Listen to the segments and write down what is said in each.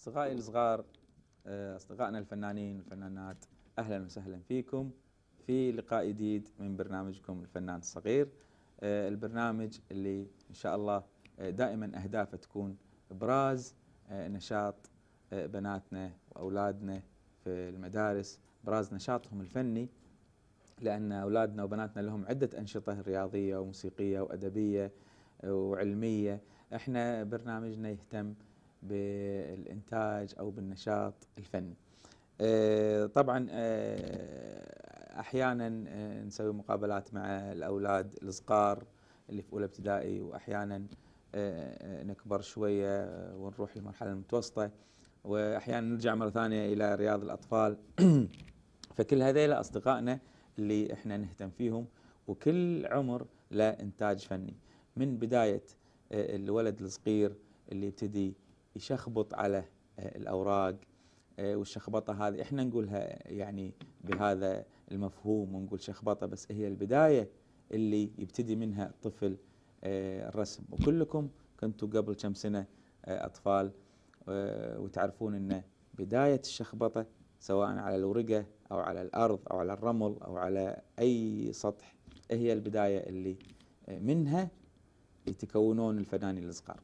أصدقائي الصغار آه، أصدقائنا الفنانين والفنانات أهلا وسهلا فيكم في لقاء جديد من برنامجكم الفنان الصغير آه، البرنامج اللي إن شاء الله آه، دائما أهدافه تكون إبراز نشاط بناتنا وأولادنا في المدارس إبراز نشاطهم الفني لأن أولادنا وبناتنا لهم عدة أنشطة رياضية وموسيقية وأدبية وعلمية احنا برنامجنا يهتم بالإنتاج أو بالنشاط الفني آه، طبعا آه، أحيانا آه، نسوي مقابلات مع الأولاد الصغار اللي في أولى ابتدائي وأحيانا نكبر شوية ونروح للمرحلة المتوسطة وأحيانا نرجع مرة ثانية إلى رياض الأطفال فكل هذيل أصدقائنا اللي احنا نهتم فيهم وكل عمر له إنتاج فني من بداية الولد الصغير اللي يبتدي يشخبط على آه، الاوراق آه، والشخبطه هذه احنا نقولها يعني بهذا المفهوم ونقول شخبطه بس هي البدايه اللي يبتدي منها الطفل آه، الرسم وكلكم كنتوا قبل كم سنه اطفال وتعرفون ان بدايه الشخبطه سواء على الورقه او على الارض او على الرمل او على اي سطح هي البدايه اللي منها يتكونون الفنانين الصغار.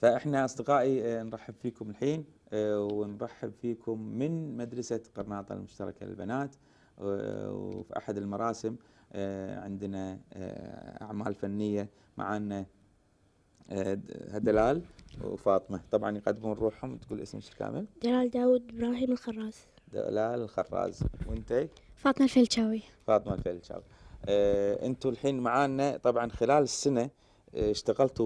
فاحنا اصدقائي آه، نرحب فيكم الحين آه، ونرحب فيكم من مدرسه قرناطه المشتركه للبنات وفي احد المراسم آه، عندنا اعمال فنيه معنا دلال وفاطمه طبعا يقدمون روحهم تقول اسم كامل دلال داود ابراهيم الخراز دلال الخراز وانت فاطمه الفلشاوي فاطمه الفلشاوي انتم الحين معانا طبعا خلال السنه اشتغلت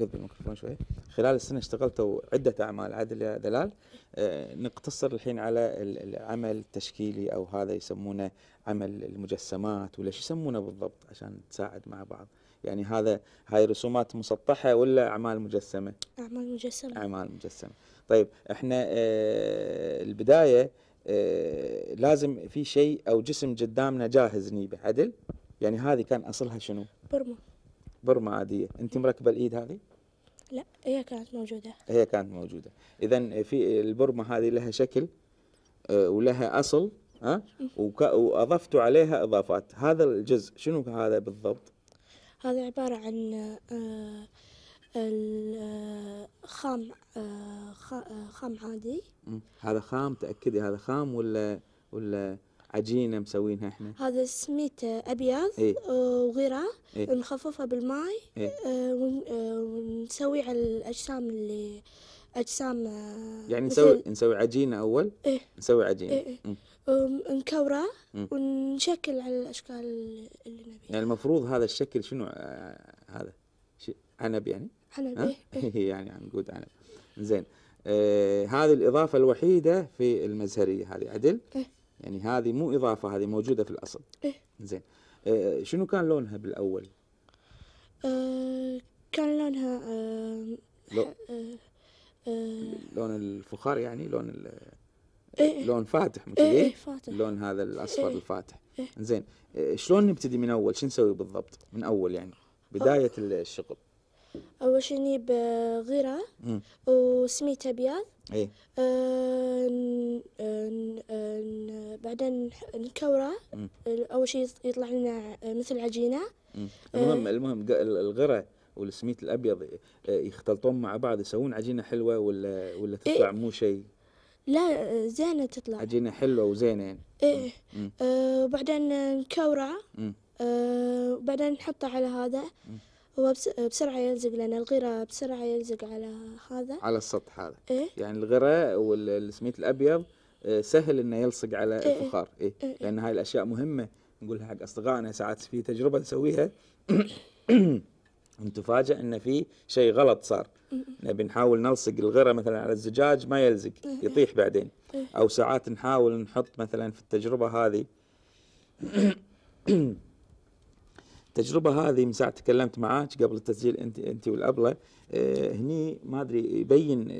قبل الميكروفون شوي خلال السنه اشتغلت عده اعمال عدل دلال آه، نقتصر الحين على العمل التشكيلي او هذا يسمونه عمل المجسمات ولا شو يسمونه بالضبط عشان تساعد مع بعض يعني هذا هاي رسومات مسطحه ولا اعمال مجسمه اعمال مجسمه اعمال مجسمه طيب احنا اه البدايه اه لازم في شيء او جسم قدامنا جاهز نيبه عدل يعني هذه كان اصلها شنو برمه برمة عادية أنت مركبة الإيد هذه؟ لا هي كانت موجودة هي كانت موجودة إذا في البرمة هذه لها شكل آه، ولها أصل ها وأضفتوا عليها إضافات هذا الجزء شنو هذا بالضبط؟ هذا عبارة عن آه، الخام آه، خام عادي هذا خام تأكدي هذا خام ولا ولا عجينه مسوينها احنا هذا سميته ابيض إيه؟ وغيره إيه؟ نخففه بالماي إيه؟ آه،, آه ونسوي على الاجسام اللي اجسام آه، يعني نسوي نسوي عجينه اول إيه؟ نسوي عجينه إيه؟ إيه؟ نكوره ونشكل على الاشكال اللي نبيها يعني المفروض هذا الشكل شنو آه، هذا عنب يعني عنب إيه،, إيه. إيه؟ يعني عنقود عنب زين آه هذه الاضافه الوحيده في المزهريه هذه عدل؟ إيه؟ يعني هذه مو إضافة هذه موجودة في الأصل إيه زين آه شنو كان لونها بالأول؟ آه كان لونها آه لو آه, آه، لون الفخار يعني لون إيه،, إيه لون فاتح مثل إيه, إيه فاتح لون هذا الأصفر إيه الفاتح إيه زين آه شلون نبتدي من أول شو نسوي بالضبط من أول يعني بداية الشغل أول شيء نجيب غيرة وسميت أبيض ايه آه، آه، آه، بعدين نكوره اول شيء يطلع لنا مثل عجينه المهم المهم الغرة والسميت الابيض يختلطون مع بعض يسوون عجينه حلوه ولا ولا إيه. تطلع إيه مو شيء لا زينه تطلع عجينه حلوه وزينه يعني. ايه آه بعدين نكوره آه بعدين نحطها على هذا مم. هو بسرعة يلزق لأن الغراء بسرعة يلزق على هذا على السطح هذا إيه؟ يعني الغراء والسميت الأبيض آه، سهل انه يلصق على إيه, إيه. الفخار إيه. إيه؟ إيه؟ لأن هاي الأشياء مهمة نقولها حق أصدقائنا ساعات في تجربة نسويها نتفاجئ ان في شيء غلط صار إيه، نبي نحاول نلصق الغره مثلا على الزجاج ما يلزق يطيح بعدين او ساعات نحاول نحط مثلا في التجربه هذه التجربه هذه من ساعه تكلمت معاك قبل التسجيل انت انت والابله آه، هني ما ادري يبين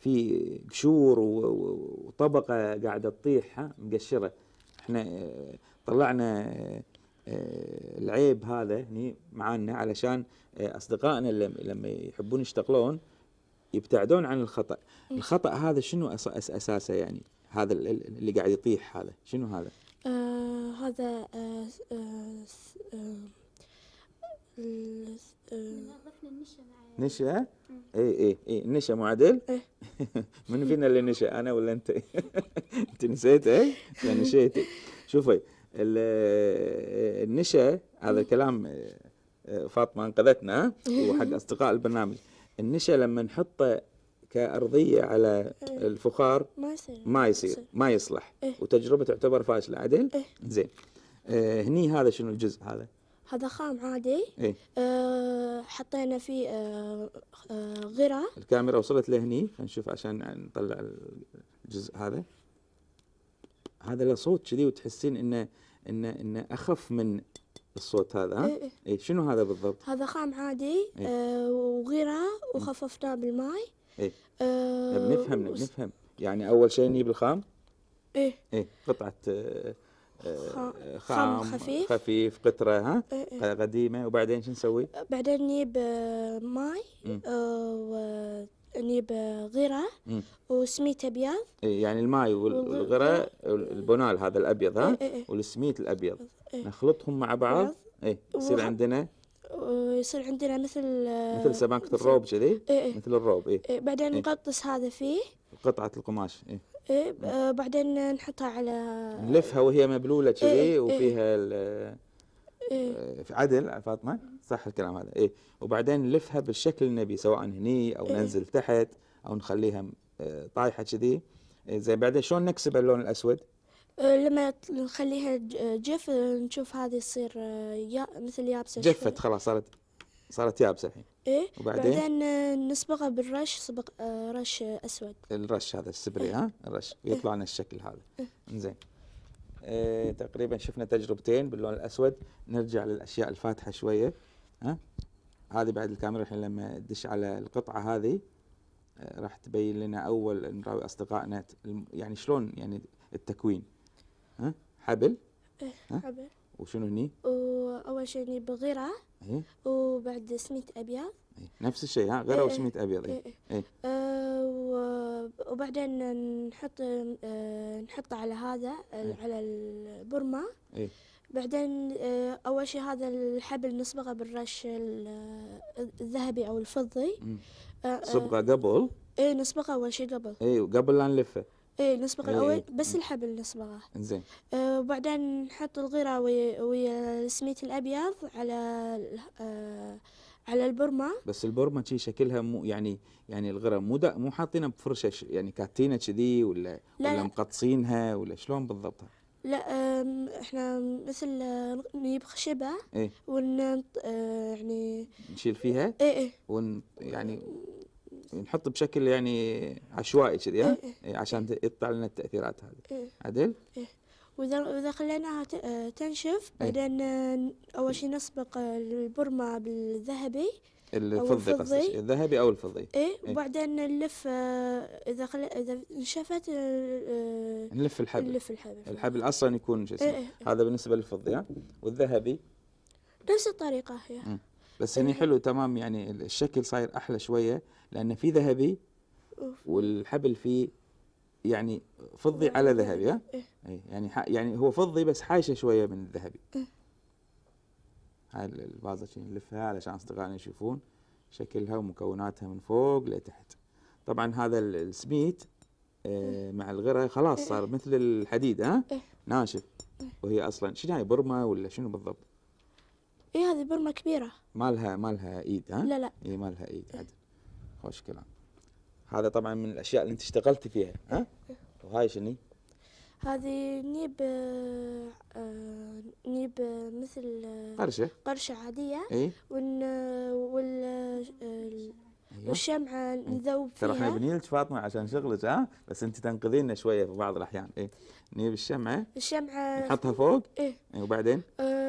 في قشور وطبقه قاعده تطيح مقشره احنا آه، طلعنا آه، العيب هذا هني معانا علشان اصدقائنا لما يحبون يشتغلون يبتعدون عن الخطا إيه. الخطا هذا شنو اساسه يعني هذا اللي قاعد يطيح هذا شنو هذا هذا آه، آه، آه، نشا اي اي اي نشا مو عدل؟ إيه. من فينا اللي نشا انا ولا انت؟ انت نسيت اي؟ نشيتي شوفي إيه، النشا هذا الكلام فاطمه انقذتنا وحق اصدقاء البرنامج النشا لما نحطه كأرضية على إيه. الفخار ما يصير ما يصير ما يصلح إيه. وتجربة تعتبر فاشلة عدل؟ إيه. زين آه، هني هذا شنو الجزء هذا؟ هذا خام عادي إيه؟ آه حطينا فيه آه آه غرة الكاميرا وصلت لهني نشوف عشان نطلع الجزء هذا هذا له صوت كذي وتحسين انه انه انه اخف من الصوت هذا ها؟ إيه, إيه. شنو هذا بالضبط؟ هذا خام عادي إيه؟ آه وخففناه بالماي ايه آه طيب، نفهم وس... نفهم يعني اول شيء نجيب الخام ايه ايه قطعه آه, آه، خام, خام خفيف خفيف قطره ها إيه إيه. قديمه وبعدين شو نسوي؟ آه، بعدين نجيب آه، ماي ونجيب غيره وسميت ابيض إيه يعني الماي والغيره البونال إيه. هذا الابيض ها إيه، إيه، والسميت الابيض نخلطهم مع بعض ايه يصير عندنا ويصير آه، عندنا مثل آه، مثل سماكة الروب كذي إيه،, إيه مثل الروب إيه, إيه بعدين إيه. نقطس هذا فيه قطعة القماش إيه إيه آه، بعدين نحطها على نلفها وهي مبلولة إيه، كذي إيه وفيها إيه إيه عدل فاطمة صح الكلام هذا إيه وبعدين نلفها بالشكل النبي سواء هني أو إيه ننزل تحت أو نخليها طايحة كذي زين بعدين شلون نكسب اللون الأسود؟ لما نخليها جف نشوف هذه تصير آه، مثل يابسه جفت خلاص صارت صارت يابسه الحين ايه وبعدين بعدين آه، نصبغها بالرش صبغ آه، رش اسود الرش هذا السبري إيه. ها الرش ويطلع إيه. لنا الشكل هذا إيه. انزين زين إيه تقريبا شفنا تجربتين باللون الاسود نرجع للاشياء الفاتحه شويه ها هذه بعد الكاميرا الحين لما تدش على القطعه هذه راح تبين لنا اول نراوي اصدقائنا يعني شلون يعني التكوين ها حبل ايه حبل وشنو هني؟ اول شيء هني بغيرة ايه وبعد سميت ابيض إيه، نفس الشيء ها غيرة إيه، وسميت ابيض ايه, إيه، آه، وبعدين نحط نحط آه، نحطه على هذا على البرمة ايه بعدين آه، اول شيء هذا الحبل نصبغه بالرش الذهبي او الفضي صبغه قبل؟ ايه نصبغه اول شيء قبل ايه وقبل لا نلفه ايه نصبغ إيه. إيه. الاول بس الحبل نصبغه زين آه وبعدين نحط الغيره ويا, سميت الابيض على آه على البرمه بس البرمه شي شكلها مو يعني يعني الغره مو مو حاطينها بفرشه يعني كاتينه كذي ولا لا ولا مقطصينها ولا شلون بالضبط؟ لا احنا مثل نجيب خشبه ايه ون آه، يعني نشيل فيها؟ ايه ايه ون يعني نحط بشكل يعني عشوائي كذي إيه،, إيه،, إيه. عشان يطلع لنا التاثيرات هذه إيه. عدل إيه. واذا واذا خليناها آه، تنشف إيه. بعدين آه، اول شيء نسبق آه، البرمه بالذهبي الفضي قصدي الذهبي او الفضي ايه وبعدين نلف اذا خل... اذا انشفت نلف الحبل نلف الحبل الحبل اصلا يكون شو اسمه إيه. هذا بالنسبه للفضي ها والذهبي نفس الطريقه هي م. بس هني يعني حلو تمام يعني الشكل صاير احلى شويه لان في ذهبي والحبل فيه يعني فضي على ذهبي ها؟ إيه؟, إيه، يعني يعني هو فضي بس حايشه شويه من الذهبي. إيه؟ هاي البازة نلفها علشان اصدقائنا يشوفون شكلها ومكوناتها من فوق لتحت. طبعا هذا السميت آه، إيه. مع الغره خلاص إيه. صار مثل الحديد ها؟ ناشف وهي اصلا شنو هاي برمه ولا شنو بالضبط؟ ايه هذه برمة كبيرة مالها مالها ايد ها؟ لا لا اي مالها ايد عدل خوش كلام هذا طبعا من الاشياء اللي انت اشتغلتي فيها ها؟ إيه. وهاي شني؟ هذه نيب آه، نيب مثل آه، قرشة قرشة عادية اي وال وال آه، أيوة. والشمعة إيه. نذوب فيها ترى احنا لك فاطمة عشان شغلك ها بس انت تنقذينا شوية في بعض الأحيان اي نجيب الشمعة الشمعة نحطها فوق اي ايه وبعدين؟ آه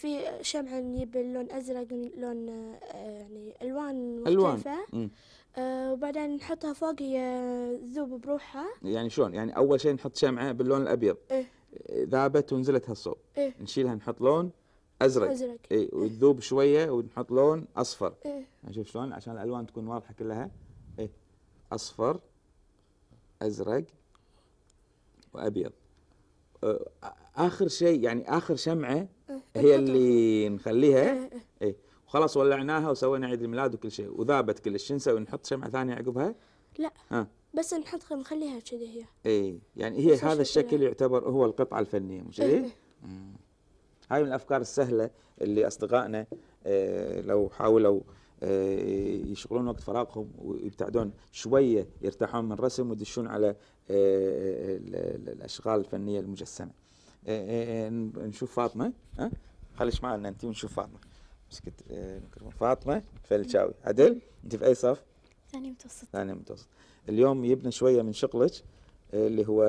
في شمعة نجيب اللون أزرق لون يعني ألوان مختلفة ألوان. آه، وبعدين نحطها فوق هي تذوب بروحها يعني شلون يعني أول شيء نحط شمعة باللون الأبيض إيه؟ ذابت ونزلت هالصوب إيه؟ نشيلها نحط لون ازرق ازرق اي إيه. وتذوب شويه ونحط لون اصفر ايه شوف شلون عشان الالوان تكون واضحه كلها اي اصفر ازرق وابيض اخر شيء يعني اخر شمعه إيه، هي اللي نخليها اي إيه. إيه. وخلاص ولعناها وسوينا عيد الميلاد وكل شيء وذابت كل شيء نسوي نحط شمعه ثانيه عقبها؟ لا ها. بس نحط نخليها كذي هي اي يعني هي هذا الشكل يعتبر هو القطعه الفنيه مش كذي؟ هاي من الافكار السهله اللي اصدقائنا آه، لو حاولوا آه، يشغلون وقت فراغهم ويبتعدون شويه يرتاحون من الرسم ويدشون على آه، الاشغال الفنيه المجسمه. إيه، إيه، إيه، نشوف فاطمه ها خليش معنا انت ونشوف فاطمه مسكت الميكروفون فاطمه فلشاوي عدل انت في اي صف؟ ثاني متوسط ثاني متوسط اليوم يبنى شويه من شغلك اللي هو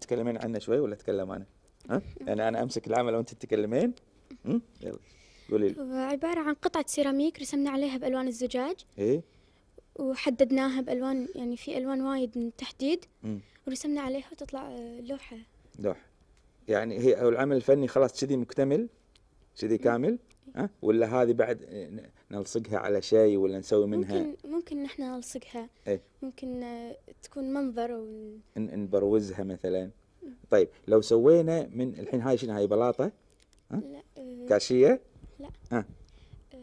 تكلمين عنه شوي ولا اتكلم انا؟ ها؟ يعني انا امسك العمل وانت تتكلمين؟ يلا قولي لي عباره عن قطعه سيراميك رسمنا عليها بالوان الزجاج ايه وحددناها بالوان يعني في الوان وايد من التحديد ورسمنا عليها وتطلع آه، لوحه لوحه يعني هي العمل الفني خلاص كذي مكتمل كذي كامل ها أه؟ ولا هذه بعد نلصقها على شيء ولا نسوي منها ممكن ممكن نحن نلصقها ايه؟ ممكن آه، تكون منظر و... نبروزها مثلا طيب لو سوينا من الحين هاي شنو هاي بلاطه؟ ها؟ أه؟ لا كاشيه؟ لا ها أه؟,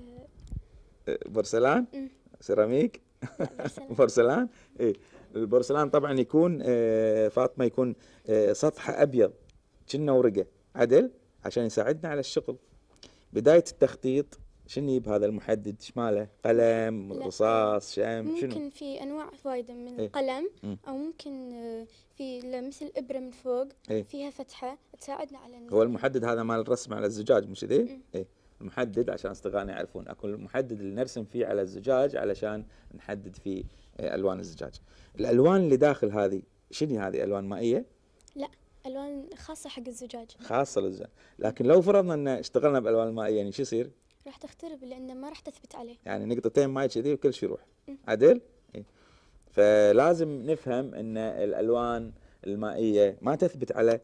آه، برسلان؟ سيراميك؟ برسلان؟ اي البرسلان طبعا يكون آه، فاطمه يكون سطحه ابيض كنا ورقه عدل عشان يساعدنا على الشغل بدايه التخطيط شنو يب هذا المحدد شماله قلم رصاص شم ممكن في انواع وايده من ايه؟ القلم او ممكن آه، في مثل ابره من فوق ايه؟ فيها فتحه تساعدنا على النوع. هو المحدد هذا مال الرسم على الزجاج مش ذي؟ ايه المحدد عشان اصدقائنا يعرفون اكو المحدد اللي نرسم فيه على الزجاج علشان نحدد فيه آه، الوان الزجاج الالوان اللي داخل هذه شنو هذه الوان مائيه؟ لا الوان خاصه حق الزجاج خاصه للزجاج لكن لو فرضنا ان اشتغلنا بالالوان المائيه يعني شو يصير راح تخترب لانه ما راح تثبت عليه يعني نقطتين ماي كذي وكل شيء يروح عدل إيه. فلازم نفهم ان الالوان المائيه ما تثبت على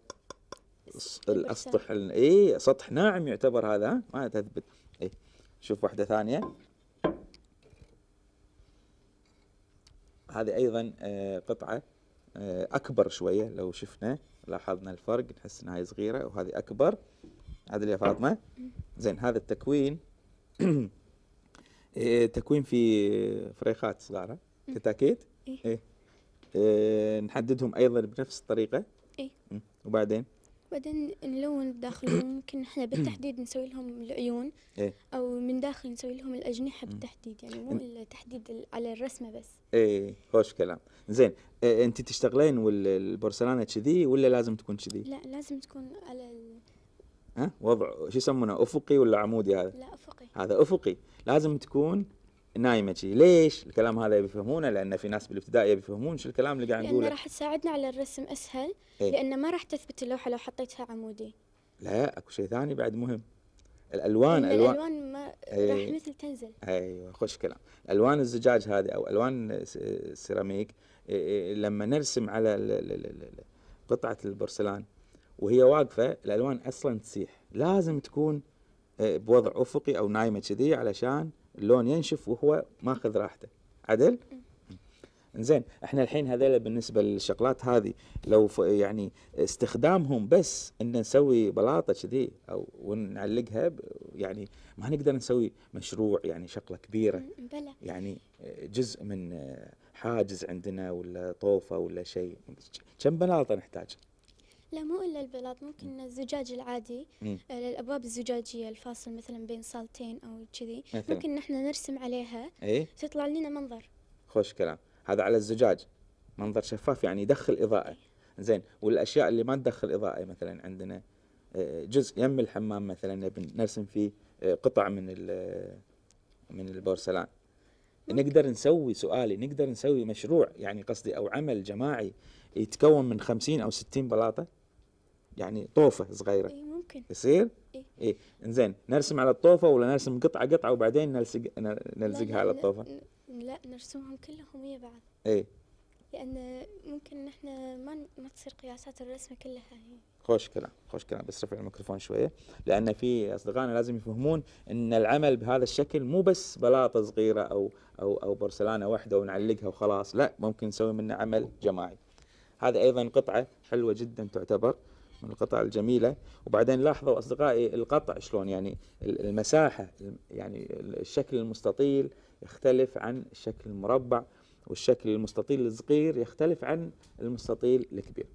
الاسطح اي سطح ناعم يعتبر هذا ما تثبت اي شوف واحده ثانيه هذه ايضا آه، قطعه آه، اكبر شويه لو شفنا لاحظنا الفرق نحس انها صغيره وهذه اكبر عدل يا فاطمه زين هذا التكوين إيه، تكوين في فريخات صغار كتاكيت إيه. إيه. إيه. إيه. نحددهم ايضا بنفس الطريقه إيه. وبعدين بعدين نلون الداخل ممكن احنا بالتحديد نسوي لهم العيون إيه؟ او من داخل نسوي لهم الاجنحه بالتحديد يعني مو التحديد على الرسمه بس ايه خوش كلام زين إيه انت تشتغلين والبرسلانه كذي ولا لازم تكون كذي لا لازم تكون على ال... ها وضع شو يسمونه افقي ولا عمودي هذا لا افقي هذا افقي لازم تكون نايمه شي ليش الكلام هذا يفهمونه لان في ناس بالابتدائي يفهمون شو الكلام اللي قاعد نقوله لانه راح تساعدنا على الرسم اسهل إيه؟ لان ما راح تثبت اللوحه لو حطيتها عمودي لا اكو شيء ثاني بعد مهم الالوان الالوان الالوان ما أي... راح مثل تنزل ايوه خوش كلام الوان الزجاج هذه او الوان السيراميك إيه، إيه، لما نرسم على قطعه البرسلان وهي واقفه الالوان اصلا تسيح لازم تكون إيه، بوضع افقي او نايمه كذي علشان اللون ينشف وهو ماخذ راحته عدل زين احنا الحين هذول بالنسبه للشغلات هذه لو يعني استخدامهم بس ان نسوي بلاطه كذي او ونعلقها يعني ما نقدر نسوي مشروع يعني شغله كبيره بلا يعني جزء من حاجز عندنا ولا طوفه ولا شيء كم بلاطه نحتاج؟ لا مو الا البلاط ممكن الزجاج العادي مم. الابواب آه، الزجاجيه الفاصل مثلا بين صالتين او كذي ممكن نحن نرسم عليها ايه؟ تطلع لنا منظر خوش كلام هذا على الزجاج منظر شفاف يعني يدخل اضاءه زين والاشياء اللي ما تدخل اضاءه مثلا عندنا آه، جزء يم الحمام مثلا نبي نرسم فيه آه، قطع من من البورسلان نقدر نسوي سؤالي نقدر نسوي مشروع يعني قصدي او عمل جماعي يتكون من 50 او 60 بلاطه يعني طوفه صغيره اي ممكن يصير اي إيه. انزين نرسم على الطوفه ولا نرسم قطعه قطعه وبعدين نلزق نلزقها على الطوفه لا نرسمهم كلهم ويا بعض اي لان ممكن نحن ما ما تصير قياسات الرسمه كلها هي. يعني. خوش كلام خوش كلام بس رفع الميكروفون شويه لان في اصدقائنا لازم يفهمون ان العمل بهذا الشكل مو بس بلاطه صغيره او او او برسلانه واحده ونعلقها وخلاص لا ممكن نسوي منه عمل جماعي هذا ايضا قطعه حلوه جدا تعتبر من القطع الجميلة وبعدين لاحظوا أصدقائي القطع شلون يعني المساحة يعني الشكل المستطيل يختلف عن الشكل المربع والشكل المستطيل الصغير يختلف عن المستطيل الكبير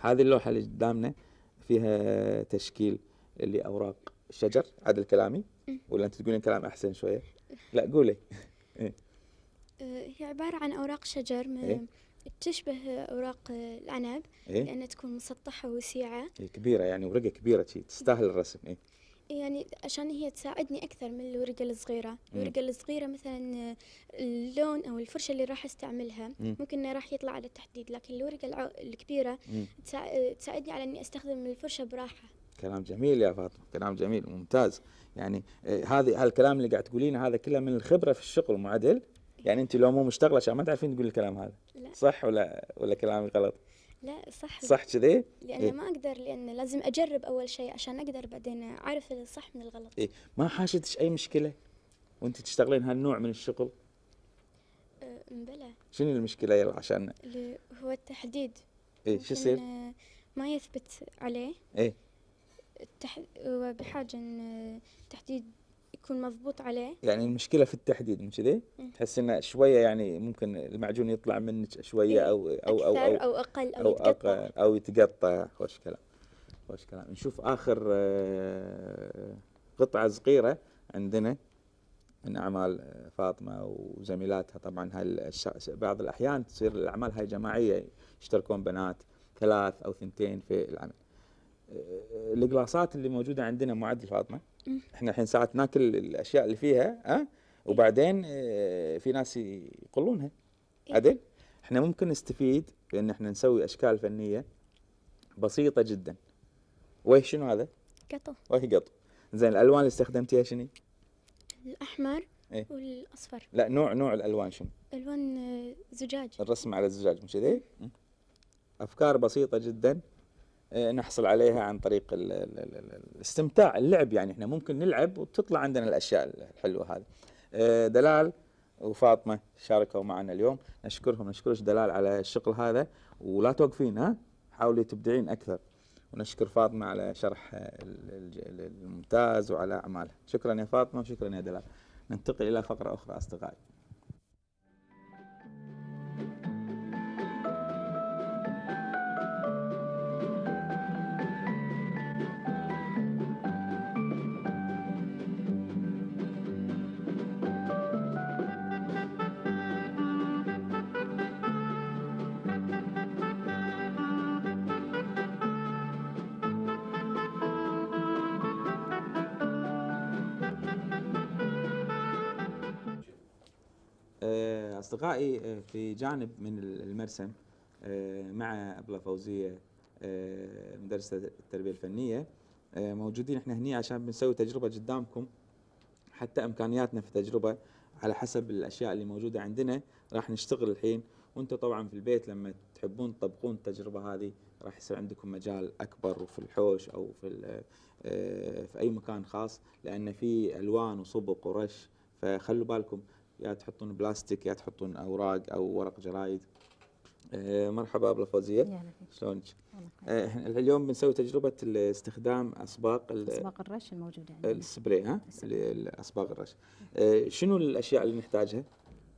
هذه اللوحة اللي قدامنا فيها تشكيل لأوراق الشجر عدل كلامي ولا أنت تقولين كلام أحسن شوية لا قولي إيه. آه، هي عبارة عن أوراق شجر إيه؟ تشبه اوراق العنب إيه؟ لانها تكون مسطحه وسيعه إيه كبيره يعني ورقه كبيره شي تستاهل الرسم إيه؟, إيه، يعني عشان هي تساعدني اكثر من الورقه الصغيره إيه. الورقه الصغيره مثلا اللون او الفرشه اللي راح استعملها مم. إيه. ممكن راح يطلع على التحديد لكن الورقه العو... الكبيره تسا... تساعدني على اني استخدم الفرشه براحه كلام جميل يا فاطمه كلام جميل ممتاز يعني هذه هالكلام اللي قاعد تقولينه هذا كله من الخبره في الشغل معدل يعني انت لو مو مشتغله عشان ما تعرفين تقولي الكلام هذا لا. صح ولا ولا كلامي غلط لا صح صح كذي لان إيه؟ ما اقدر لان لازم اجرب اول شيء عشان اقدر بعدين اعرف الصح من الغلط إيه؟ ما حاشتش اي مشكله وانت تشتغلين هالنوع من الشغل أه بلى شنو المشكله يلا عشان اللي هو التحديد ايه شو يصير ما يثبت عليه ايه التح... وبحاجه تحديد يكون مضبوط عليه يعني المشكله في التحديد مش كذي إيه. تحس انه شويه يعني ممكن المعجون يطلع منك شويه إيه. او او او او, أو اقل او, أو يتقطع أقل او يتقطع خوش كلام خوش كلام نشوف اخر آه، قطعه صغيره عندنا من اعمال آه، فاطمه وزميلاتها طبعا هاي بعض الاحيان تصير الاعمال هاي جماعيه يشتركون بنات ثلاث او ثنتين في العمل الجلاصات اللي موجوده عندنا معدل فاطمه احنا الحين ساعات ناكل الاشياء اللي فيها ها إيه. وبعدين آه، في ناس يقولونها إيه. عدل احنا ممكن نستفيد بان احنا نسوي اشكال فنيه بسيطه جدا وهي شنو هذا؟ قطو وهي قطو زين الالوان اللي استخدمتيها شنو؟ الاحمر ايه؟ والاصفر لا نوع نوع الالوان شنو؟ الوان آه، زجاج الرسم على الزجاج مش كذي؟ إيه. افكار بسيطه جدا آه، نحصل عليها عن طريق الاستمتاع اللعب يعني احنا ممكن نلعب وتطلع عندنا الاشياء الحلوه هذه آه، دلال وفاطمه شاركوا معنا اليوم نشكرهم نشكرك دلال على الشغل هذا ولا توقفين ها حاولي تبدعين اكثر ونشكر فاطمه على شرح الممتاز وعلى اعمالها شكرا يا فاطمه وشكرا يا دلال ننتقل الى فقره اخرى اصدقائي لقائي آه، في جانب من المرسم آه، مع أبلة فوزية آه، مدرسة التربية الفنية موجودين احنا هنا عشان بنسوي تجربة قدامكم حتى إمكانياتنا في التجربة على حسب الأشياء اللي موجودة عندنا راح نشتغل الحين وانتم طبعا في البيت لما تحبون تطبقون التجربة هذه راح يصير عندكم مجال أكبر وفي الحوش أو في في أي مكان خاص لأن في ألوان وصبغ ورش فخلوا بالكم يا تحطون بلاستيك يا تحطون اوراق او ورق جرايد آه، مرحبا ابله فوزيه شلونك؟ آه، اليوم بنسوي تجربه استخدام اسباق اسباق الرش الموجوده عندنا السبراي ها؟ اسباق الرش آه، شنو الاشياء اللي نحتاجها؟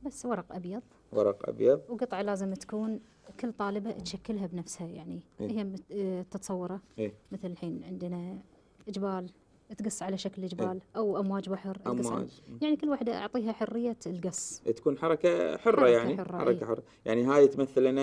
بس ورق ابيض ورق ابيض وقطعه لازم تكون كل طالبه تشكلها بنفسها يعني إيه؟ هي تتصوره إيه؟ مثل الحين عندنا جبال تقص على شكل إيه. جبال او امواج بحر امواج يعني كل واحده اعطيها حريه القص إيه، تكون حركه حره حركة يعني حرة حركه يعني حره حركه حره يعني هاي تمثل لنا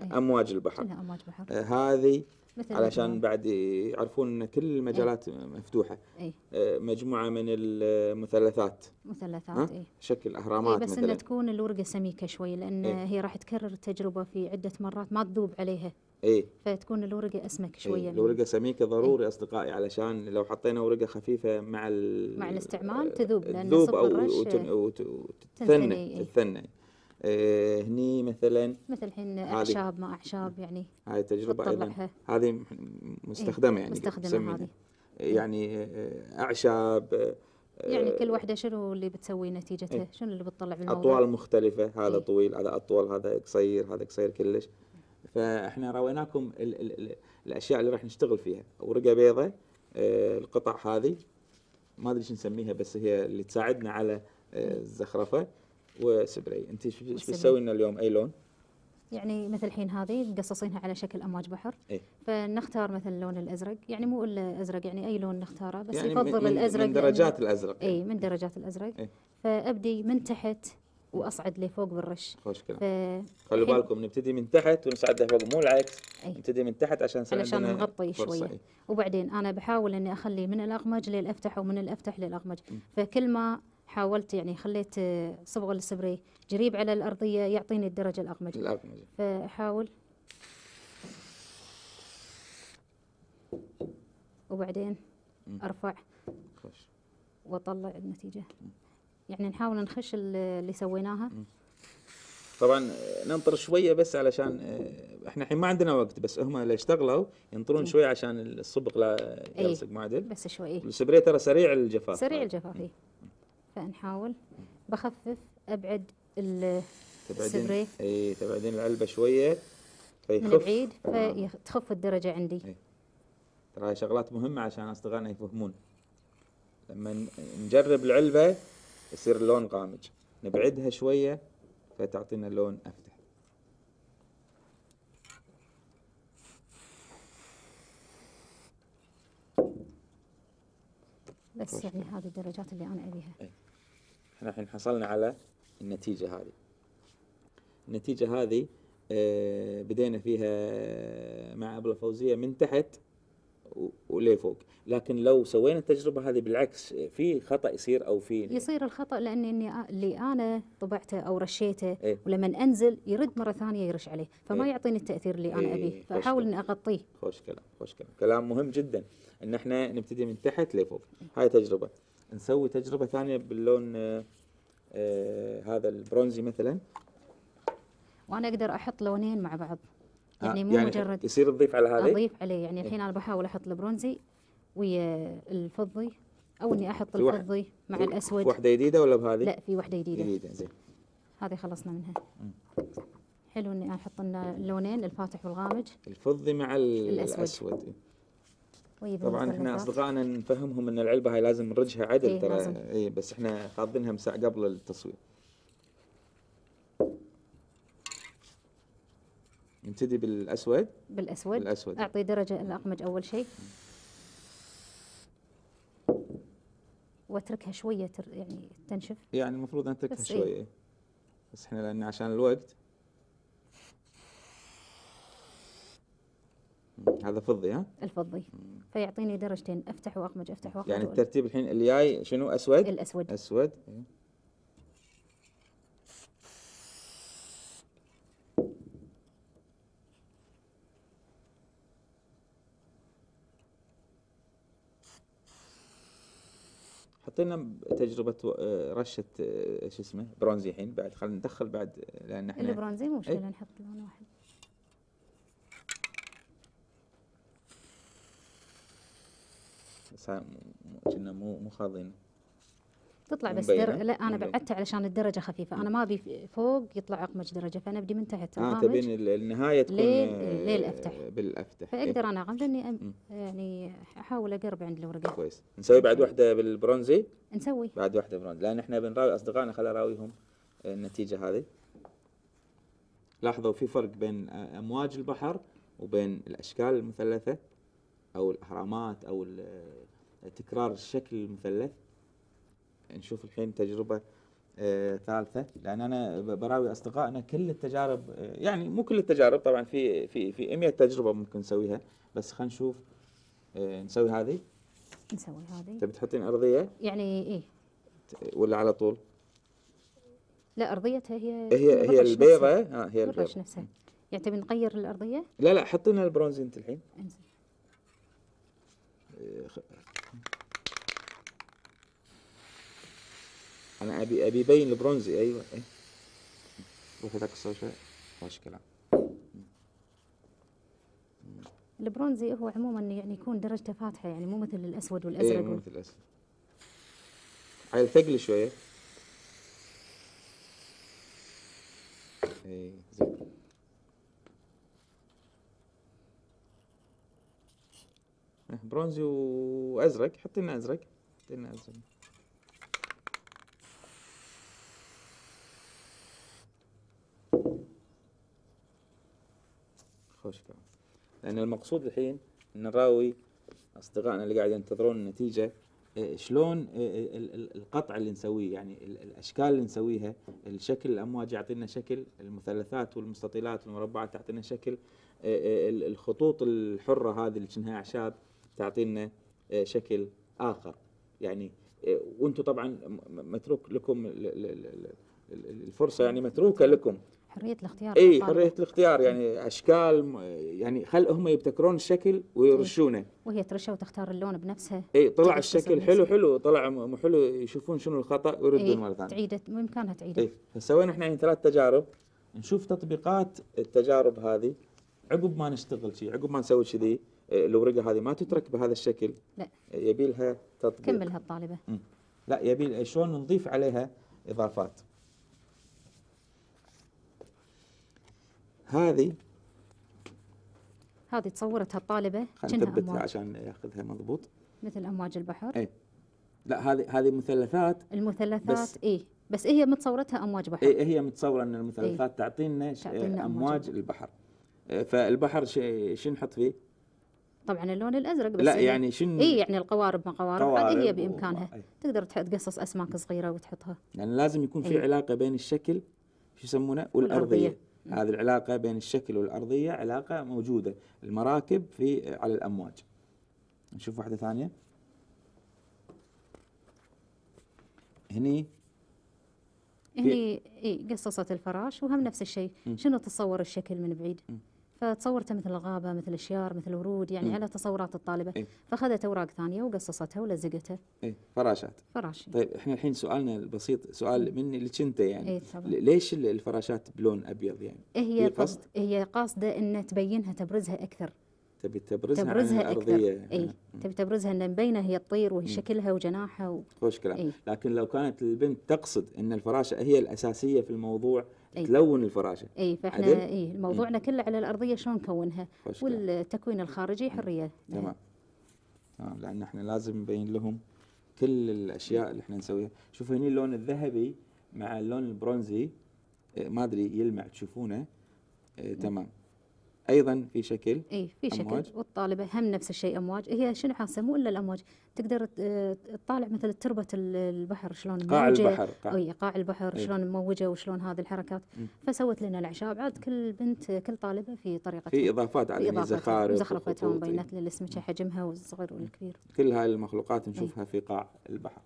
إيه. امواج البحر أمواج بحر. آه، هذه مثل علشان مثل بعد يعرفون ان كل المجالات ايه؟ مفتوحه ايه؟ آه، مجموعه من المثلثات مثلثات ايه؟ شكل اهرامات ايه بس مثلا. ان تكون الورقه سميكه شوي لان ايه؟ هي راح تكرر التجربه في عده مرات ما تذوب عليها ايه فتكون الورقه اسمك إيه، شويه ايه؟ الورقه سميكه ضروري ايه؟ اصدقائي علشان لو حطينا ورقه خفيفه مع مع الاستعمال تذوب لان تذوب او وتتثنى ايه إيه، هني مثلا مثل الحين اعشاب ما اعشاب يعني هاي تجربه ايضا هذه مستخدمه يعني مستخدمه هذه يعني إيه، اعشاب إيه، يعني كل واحدة شنو اللي بتسوي نتيجتها؟ ايه شنو اللي بتطلع بالموضوع؟ أطوال مختلفة، هذا ايه طويل، هذا أطول، هذا قصير، هذا قصير كلش. فاحنا رويناكم ال ال ال الأشياء اللي راح نشتغل فيها، ورقة بيضة اه القطع هذه ما أدري شو نسميها بس هي اللي تساعدنا على اه الزخرفة. وسبري انت ايش بتسوي لنا اليوم اي لون يعني مثل الحين هذه مقصصينها على شكل امواج بحر إيه؟ فنختار مثل اللون الازرق يعني مو الا ازرق يعني اي لون نختاره بس يعني يفضل من الازرق من درجات الازرق اي من درجات الازرق إيه؟ فابدي من تحت واصعد لفوق بالرش خوش كلام خلوا بالكم نبتدي من تحت ونصعد لفوق مو العكس أيه؟ نبتدي من تحت عشان عشان نغطي شويه إيه؟ وبعدين انا بحاول اني اخلي من الاغمج للافتح ومن الافتح للاغمج فكل ما حاولت يعني خليت صبغ السبري جريب على الارضيه يعطيني الدرجه الاغمج الاغمج فاحاول وبعدين ارفع خش واطلع النتيجه يعني نحاول نخش اللي سويناها طبعا ننطر شويه بس علشان آه، احنا الحين ما عندنا وقت بس هم اللي اشتغلوا ينطرون شويه عشان الصبغ لا إيه، يلصق معدل بس شوي السبريه ترى سريع الجفاف سريع الجفاف إيه. فنحاول بخفف ابعد تبعدين اي تبعدين العلبه شويه فيخف من بعيد فتخف الدرجه عندي إيه. ترى هاي شغلات مهمه عشان اصدقائنا يفهمون لما نجرب العلبه يصير اللون غامج نبعدها شويه فتعطينا لون افتح بس يعني هذه الدرجات اللي انا ابيها إيه. احنا الحين حصلنا على النتيجة هذه النتيجة هذه آه، بدينا فيها مع أبلة فوزية من تحت ولفوق لكن لو سوينا التجربه هذه بالعكس في خطا يصير او في يصير الخطا لان اللي انا طبعته او رشيته إيه؟ ولما انزل يرد مره ثانيه يرش عليه فما إيه؟ يعطيني التاثير اللي انا إيه، ابيه فاحاول اني اغطيه خوش كلام خوش كلام كلام مهم جدا ان احنا نبتدي من تحت لفوق إيه. هاي تجربه نسوي تجربة ثانية باللون آه، آه، هذا البرونزي مثلا وانا اقدر احط لونين مع بعض آه، يعني مو يعني مجرد يصير تضيف على هذا اضيف عليه يعني إيه. الحين انا بحاول احط البرونزي ويا الفضي او اني احط الفضي مع الاسود واحده جديده ولا بهذه؟ لا في واحده جديده جديده زين هذه خلصنا منها حلو اني احط اللونين الفاتح والغامج الفضي مع الاسود, الأسود. طيب، طبعا احنا اصدقائنا نفهمهم ان العلبه هاي لازم نرجها عدل إيه، ترى اي بس احنا حاضنها من ساعه قبل التصوير نبتدي بالاسود بالاسود بالاسود اعطي درجه الاقمج اول شيء واتركها شويه يعني تنشف يعني المفروض نتركها إيه. شويه بس احنا لان عشان الوقت هذا فضي ها الفضي فيعطيني درجتين افتح واقمج افتح واقمج يعني الترتيب الحين اللي جاي شنو اسود الاسود اسود إيه. حطينا تجربه آه، رشه آه، شو اسمه برونزي الحين بعد خلينا ندخل بعد آه، لان احنا البرونزي مو مشكله إيه؟ نحط لون واحد كنا مو مو خاضين تطلع بس در... لا انا بعدتها علشان الدرجه خفيفه انا ما ابي فوق يطلع اقمج درجه فانا ابدي من تحت اه تبين النهايه تكون ليل آه، ليل افتح بالافتح فاقدر انا اغمز لاني يعني احاول اقرب عند الورقه كويس نسوي بعد واحده بالبرونزي نسوي بعد واحده برونزي لان احنا بنراوي اصدقائنا خلينا اراويهم آه، النتيجه هذه لاحظوا في فرق بين آه، امواج البحر وبين الاشكال المثلثه او الاهرامات او تكرار الشكل المثلث نشوف الحين تجربه آه، ثالثه لان انا براوي اصدقائنا كل التجارب آه، يعني مو كل التجارب طبعا في في في 100 تجربه ممكن نسويها بس خلينا نشوف آه، نسوي هذه نسوي هذه تبي تحطين ارضيه يعني ايه ولا على طول لا ارضيتها هي هي هي البيضه ها هي البيضه نفسها يعني تبي نغير الارضيه لا لا حطينا البرونز انت الحين انزل انا ابي ابي يبين البرونزي ايوه ايه روح ركز شويه ماشي كلام البرونزي هو عموما يعني يكون درجته فاتحه يعني مو مثل الاسود والازرق ايه مو مثل الاسود على الثقل شويه برونزي وازرق حط لنا ازرق حط لنا ازرق خوش كلام لان المقصود الحين ان نراوي اصدقائنا اللي قاعد ينتظرون النتيجه إيه، إيه، شلون إيه، القطع اللي نسويه يعني الاشكال اللي نسويها الشكل الامواج يعطينا شكل المثلثات والمستطيلات والمربعات تعطينا شكل الخطوط الحره هذه اللي كانها اعشاب تعطينا آه، شكل اخر يعني آه، وانتم طبعا متروك لكم الفرصه يعني متروكه لكم حريه الاختيار اي حريه الاختيار يعني اشكال يعني خل هم يبتكرون الشكل ويرشونه وهي ترشه وتختار اللون بنفسها اي طلع الشكل حلو حلو طلع مو حلو يشوفون شنو الخطا ويردون مره ثانيه تعيد بامكانها تعيد اي فسوينا احنا يعني ثلاث تجارب نشوف تطبيقات التجارب هذه عقب ما نشتغل شيء عقب ما نسوي كذي الورقه إيه، هذه ما تترك بهذا الشكل لا يبي لها تطبيق كملها الطالبه لا يبي شلون نضيف عليها اضافات هذه هذه تصورتها الطالبه خلينا نثبتها عشان ياخذها مضبوط مثل امواج البحر اي لا هذه هذه مثلثات المثلثات بس اي بس إيه هي متصورتها امواج بحر اي هي متصوره ان المثلثات إيه؟ تعطينا, تعطينا امواج, البحر, البحر. إيه، فالبحر شو نحط فيه؟ طبعا اللون الازرق بس لا يعني, يعني شنو اي يعني القوارب ما قوارب هذه هي بامكانها و... تقدر تقصص اسماك صغيره وتحطها يعني لازم يكون في أي. علاقه بين الشكل شو يسمونه والارضيه هذه العلاقه بين الشكل والارضيه علاقه موجوده المراكب في على الامواج نشوف واحده ثانيه هني هني اي قصصت الفراش وهم نفس الشيء شنو تصور الشكل من بعيد م. فتصورته مثل غابه مثل اشيار مثل ورود يعني م. على تصورات الطالبه إيه؟ فاخذت اوراق ثانيه وقصصتها ولزقتها إيه؟ فراشات فراشي طيب احنا الحين سؤالنا البسيط سؤال مني لك انت يعني إيه طبعًا. ليش الفراشات بلون ابيض يعني؟ هي قصد هي قاصده ان تبينها تبرزها اكثر تبي تبرزها, تبرزها عن الارضيه اي تبي تبرزها ان مبينه هي تطير وهي شكلها وجناحها و... خوش كلام إيه؟ لكن لو كانت البنت تقصد ان الفراشه هي الاساسيه في الموضوع أي. تلون الفراشه اي فاحنا اي موضوعنا كله على الارضيه شلون نكونها والتكوين الخارجي حريه تمام آه لان احنا لازم نبين لهم كل الاشياء اللي احنا نسويها شوف هني اللون الذهبي مع اللون البرونزي إيه، ما ادري يلمع تشوفونه إيه، إيه. تمام ايضا في شكل اي في شكل أمواج. والطالبه هم نفس الشيء امواج هي شنو حاسه مو الا الامواج تقدر تطالع مثل تربه البحر شلون موجه إيه، قاع البحر قاع, أي قاع البحر أي. شلون موجه وشلون هذه الحركات م. فسوت لنا الاعشاب عاد كل بنت كل طالبه في طريقتها في اضافات على زخارف زخرفتهم إيه. بينت لنا اسمها حجمها والصغير والكبير كل هاي المخلوقات نشوفها أي. في قاع البحر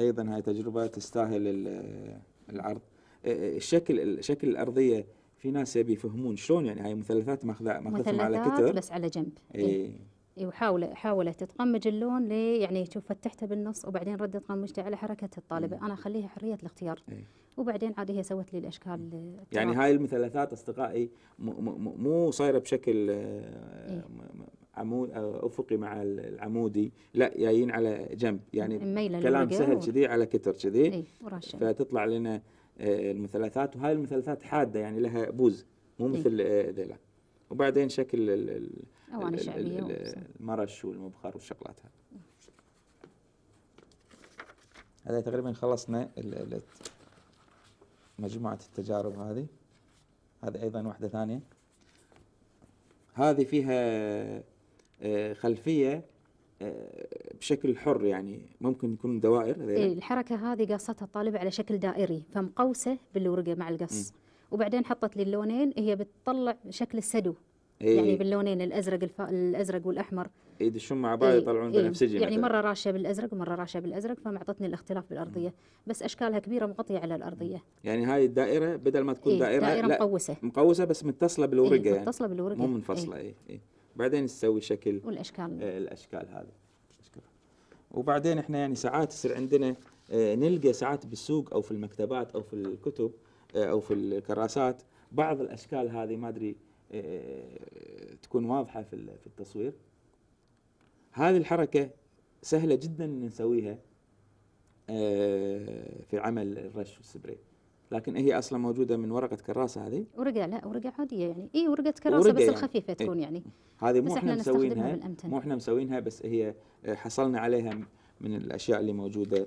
ايضا هاي تجربه تستاهل العرض الشكل شكل الارضيه في ناس يبي يفهمون شلون يعني هاي مثلثات ماخذه ماخذهم على كتر بس على جنب اي وحاول حاولت تقمج اللون لي يعني شوف فتحته بالنص وبعدين ردت قمجته على حركه الطالبه انا اخليها حريه الاختيار أي. وبعدين عاد هي سوت لي الاشكال التراف. يعني هاي المثلثات اصدقائي مو صايره بشكل إيه؟ عمود آه، افقي مع العمودي لا جايين على جنب يعني كلام سهل كذي على كتر كذي إيه؟ فتطلع لنا آه، المثلثات وهاي المثلثات حاده يعني لها بوز مو إيه. مثل آه، ذيلا وبعدين شكل الاواني الشعبيه المرش والمبخر والشغلات هذه هذا تقريبا خلصنا مجموعه التجارب هذه هذه ايضا واحده ثانيه هذه فيها آه، خلفيه آه، بشكل حر يعني ممكن يكون دوائر إيه الحركة هذه قصتها الطالبة على شكل دائري فمقوسة بالورقة مع القص م. وبعدين حطت لي اللونين هي بتطلع شكل السدو إيه يعني باللونين الازرق الف... الازرق والاحمر إيه، يدشون مع بعض إيه، يطلعون إيه بنفسجي يعني مره راشه بالازرق ومره راشه بالازرق فمعطتني الاختلاف بالارضيه بس اشكالها كبيره مغطيه على الارضيه يعني هاي الدائره بدل ما تكون إيه دائره دائره مقوسه مقوسه بس متصله بالورقه إيه يعني. متصله بالورقه يعني مو منفصله إيه. إيه. إيه. بعدين تسوي شكل والاشكال آه، الاشكال هذه وبعدين احنا يعني ساعات يصير عندنا آه، نلقى ساعات بالسوق او في المكتبات او في الكتب آه، او في الكراسات بعض الاشكال هذه ما ادري تكون واضحه في التصوير هذه الحركه سهله جدا نسويها في عمل الرش والسبري لكن هي اصلا موجوده من ورقه كراسه هذه ورقه لا ورقه عاديه يعني اي ورقه كراسه ورقة بس يعني. الخفيفه إيه. تكون يعني هذه مو احنا مسوينها مو احنا مسوينها بس هي آه، حصلنا عليها من الاشياء اللي موجوده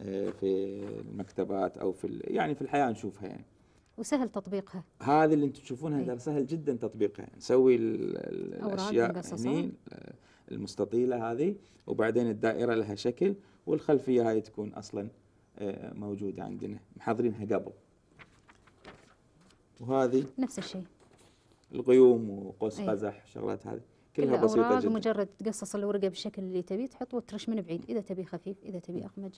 آه، في المكتبات او في يعني في الحياه نشوفها يعني وسهل تطبيقها هذه اللي انتم تشوفونها إيه. ترى سهل جدا تطبيقها نسوي الاشياء يعني المستطيله هذه وبعدين الدائره لها شكل والخلفيه هاي تكون اصلا موجودة عندنا محضرينها قبل وهذه نفس الشيء الغيوم وقوس أيه. قزح شغلات هذه كلها بسيطة جدا مجرد تقصص الورقة بالشكل اللي تبيه تحط وترش من بعيد إذا تبي خفيف إذا تبي أقمج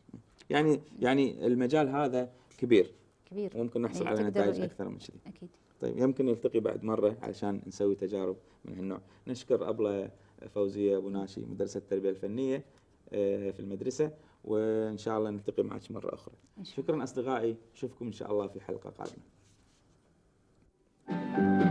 يعني يعني المجال هذا كبير كبير ويمكن نحصل يعني على نتائج إيه؟ أكثر من كذي أكيد طيب يمكن نلتقي بعد مرة علشان نسوي تجارب من هالنوع نشكر أبلة فوزية أبو ناشي مدرسة التربية الفنية آه، في المدرسة وان شاء الله نلتقي معك مره اخرى شكرا اصدقائي اشوفكم ان شاء الله في حلقه قادمه